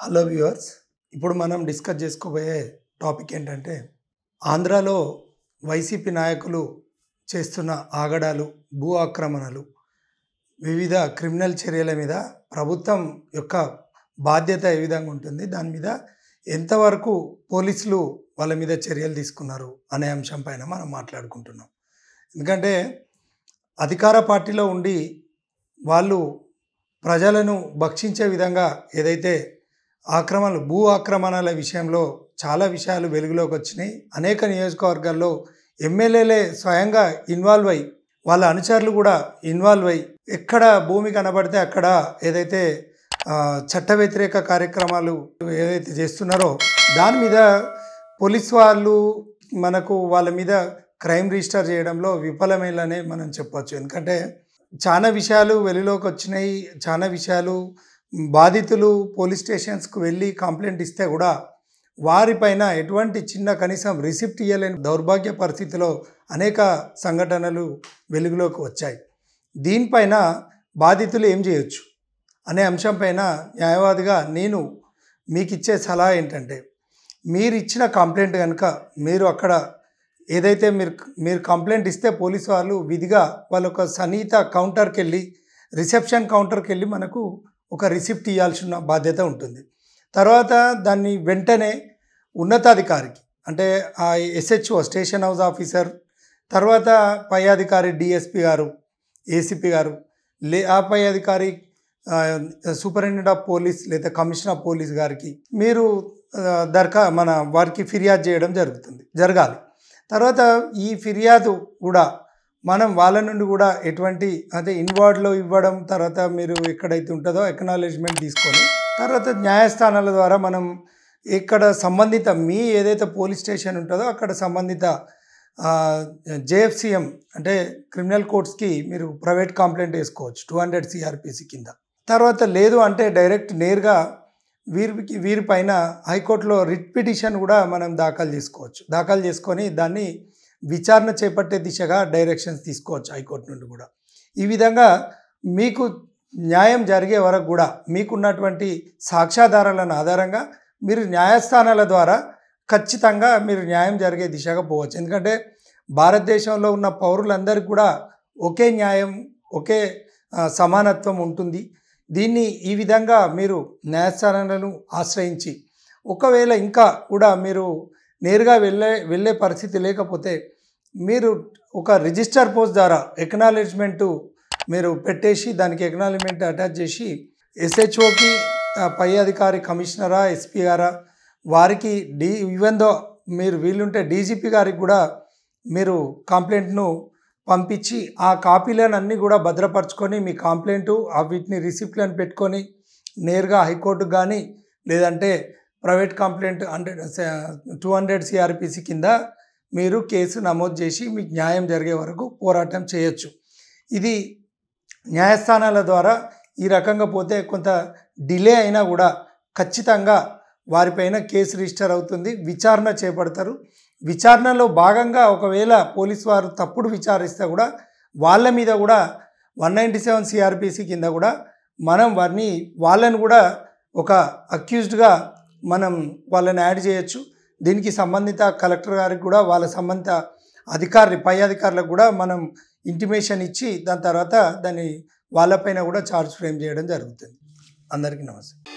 hello viewers ఇప్పుడు మనం discuss చేసుకోబోయే టాపిక్ ఏంటంటే ఆంధ్రాలో వైసీపీ నాయకులు చేస్తున్న ఆగడాలు భూ ఆక్రమణలు వివిధ క్రిమినల్ చర్యల మీద ప్రభుత్వం యొక్క బాధ్యత ఏ విధంగా ఉంటుంది దాని మీద ఎంతవరకు పోలీసులు వాళ్ళ మీద చర్యలు తీసుకున్నారు అనే అంశం పైన మనం మాట్లాడుకుంటున్నాం ఎందుకంటే అధికార పార్టీలో ఉండి వాళ్ళు ప్రజలను భక్షించే విధంగా ఏదైతే ఆక్రమణలు భూ ఆక్రమణల విషయంలో చాలా విషయాలు వెలుగులోకి వచ్చినాయి అనేక నియోజకవర్గాల్లో ఎమ్మెల్యేలే స్వయంగా ఇన్వాల్వ్ అయ్యి వాళ్ళ అనుచరులు కూడా ఇన్వాల్వ్ అయ్యి ఎక్కడ భూమి కనబడితే అక్కడ ఏదైతే చట్ట వ్యతిరేక కార్యక్రమాలు ఏదైతే చేస్తున్నారో దాని మీద పోలీస్ వాళ్ళు మనకు వాళ్ళ మీద క్రైమ్ రిజిస్టర్ చేయడంలో విఫలమైలనే మనం చెప్పవచ్చు ఎందుకంటే చాలా విషయాలు వెలుగులోకి వచ్చినాయి చాలా విషయాలు బాధితులు పోలీస్ స్టేషన్స్కు వెళ్ళి కంప్లైంట్ ఇస్తే కూడా వారిపైన ఎటువంటి చిన్న కనీసం రిసిప్ట్ ఇవ్వలేని దౌర్భాగ్య పరిస్థితిలో అనేక సంఘటనలు వెలుగులోకి వచ్చాయి దీనిపైన బాధితులు ఏం చేయొచ్చు అనే అంశంపైన న్యాయవాదిగా నేను మీకు ఇచ్చే సలహా ఏంటంటే మీరు ఇచ్చిన కంప్లైంట్ కనుక మీరు అక్కడ ఏదైతే మీరు మీరు కంప్లైంట్ ఇస్తే పోలీసు వాళ్ళు విధిగా వాళ్ళ ఒక సన్నిహిత కౌంటర్కి వెళ్ళి రిసెప్షన్ కౌంటర్కి వెళ్ళి మనకు ఒక రిసిప్ట్ ఇవ్వాల్సిన బాధ్యత ఉంటుంది తర్వాత దాన్ని వెంటనే ఉన్నతాధికారికి అంటే ఆ ఎస్హెచ్ఓ స్టేషన్ హౌస్ ఆఫీసర్ తర్వాత పై అధికారి డిఎస్పి గారు ఏసీపీ గారు లే ఆ పై అధికారి సూపరింటెండెంట్ ఆఫ్ పోలీస్ లేదా కమిషనర్ ఆఫ్ పోలీస్ గారికి మీరు దర్కా మన వారికి ఫిర్యాదు చేయడం జరుగుతుంది జరగాలి తర్వాత ఈ ఫిర్యాదు కూడా మనం వాళ్ళ నుండి కూడా ఎటువంటి అదే ఇన్వార్డ్లో ఇవ్వడం తర్వాత మీరు ఎక్కడైతే ఉంటుందో ఎక్నాలెడ్జ్మెంట్ తీసుకొని తర్వాత న్యాయస్థానాల ద్వారా మనం ఇక్కడ సంబంధిత మీ ఏదైతే పోలీస్ స్టేషన్ ఉంటుందో అక్కడ సంబంధిత జేఎఫ్సిఎం అంటే క్రిమినల్ కోర్ట్స్కి మీరు ప్రైవేట్ కంప్లైంట్ వేసుకోవచ్చు టూ హండ్రెడ్ సిఆర్పిసి కింద తర్వాత లేదు అంటే డైరెక్ట్ నేరుగా వీరికి వీరిపైన హైకోర్టులో రిట్ పిటిషన్ కూడా మనం దాఖలు చేసుకోవచ్చు దాఖలు చేసుకొని దాన్ని విచారణ చేపట్టే దిశగా డైరెక్షన్స్ తీసుకోవచ్చు హైకోర్టు నుండి కూడా ఈ విధంగా మీకు న్యాయం జరిగే వరకు కూడా మీకున్నటువంటి సాక్ష్యాధారాలను ఆధారంగా మీరు న్యాయస్థానాల ద్వారా ఖచ్చితంగా మీరు న్యాయం జరిగే దిశగా పోవచ్చు ఎందుకంటే భారతదేశంలో ఉన్న పౌరులందరికీ కూడా ఒకే న్యాయం ఒకే సమానత్వం ఉంటుంది దీన్ని ఈ విధంగా మీరు న్యాయస్థానాలను ఆశ్రయించి ఒకవేళ ఇంకా కూడా మీరు నేరుగా వెళ్ళే వెళ్ళే పరిస్థితి లేకపోతే మీరు ఒక రిజిస్టర్ పోస్ట్ ద్వారా ఎక్నాలెడ్జ్మెంటు మీరు పెట్టేసి దానికి ఎక్నాలజ్మెంట్ అటాచ్ చేసి ఎస్హెచ్ఓకి పై అధికారి కమిషనరా గారా వారికి డీ ఈవెన్ దో మీరు వీలుంటే డీజీపీ గారికి కూడా మీరు కంప్లైంట్ను పంపించి ఆ కాపీలను అన్నీ కూడా భద్రపరచుకొని మీ కంప్లైంట్ వీటిని రిసిప్ట్లను పెట్టుకొని నేరుగా హైకోర్టుకు కానీ లేదంటే private complaint hundred two hundred CrPC కింద మీరు కేసు నమోదు చేసి మీకు న్యాయం జరిగే వరకు పోరాటం చేయొచ్చు ఇది న్యాయస్థానాల ద్వారా ఈ రకంగా పోతే కొంత డిలే అయినా కూడా ఖచ్చితంగా వారిపైన కేసు రిజిస్టర్ అవుతుంది విచారణ చేపడతారు విచారణలో భాగంగా ఒకవేళ పోలీసు వారు తప్పుడు విచారిస్తే కూడా వాళ్ళ మీద కూడా వన్ నైంటీ సెవెన్ సిఆర్పిసి కింద కూడా మనం వారిని వాళ్ళని కూడా ఒక అక్యూజ్డ్గా మనం వాళ్ళని యాడ్ చేయొచ్చు దీనికి సంబంధిత కలెక్టర్ గారికి కూడా వాళ్ళ సంబంధిత అధికారి పై అధికారులకు కూడా మనం ఇంటిమేషన్ ఇచ్చి దాని తర్వాత దాన్ని వాళ్ళపైన కూడా చార్జ్ ఫ్రేమ్ చేయడం జరుగుతుంది అందరికీ నమస్తే